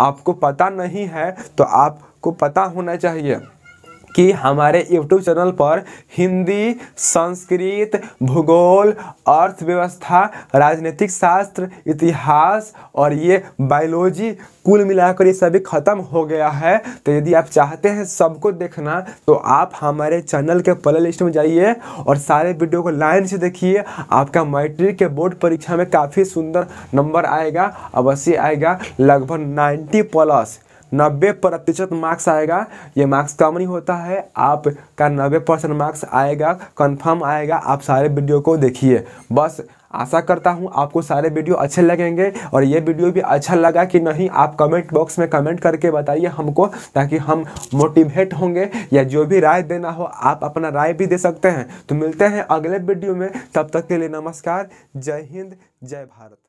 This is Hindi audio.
आपको पता नहीं है तो आपको पता होना चाहिए कि हमारे यूट्यूब चैनल पर हिंदी संस्कृत भूगोल अर्थव्यवस्था राजनीतिक शास्त्र इतिहास और ये बायोलॉजी कुल मिलाकर ये सभी ख़त्म हो गया है तो यदि आप चाहते हैं सबको देखना तो आप हमारे चैनल के प्ले लिस्ट में जाइए और सारे वीडियो को लाइन से देखिए आपका मैट्रिक के बोर्ड परीक्षा में काफ़ी सुंदर नंबर आएगा अवश्य आएगा लगभग नाइन्टी प्लस नब्बे प्रतिशत मार्क्स आएगा ये मार्क्स कम नहीं होता है आपका नब्बे परसेंट मार्क्स आएगा कंफर्म आएगा आप सारे वीडियो को देखिए बस आशा करता हूँ आपको सारे वीडियो अच्छे लगेंगे और ये वीडियो भी अच्छा लगा कि नहीं आप कमेंट बॉक्स में कमेंट करके बताइए हमको ताकि हम मोटिवेट होंगे या जो भी राय देना हो आप अपना राय भी दे सकते हैं तो मिलते हैं अगले वीडियो में तब तक के लिए नमस्कार जय हिंद जय भारत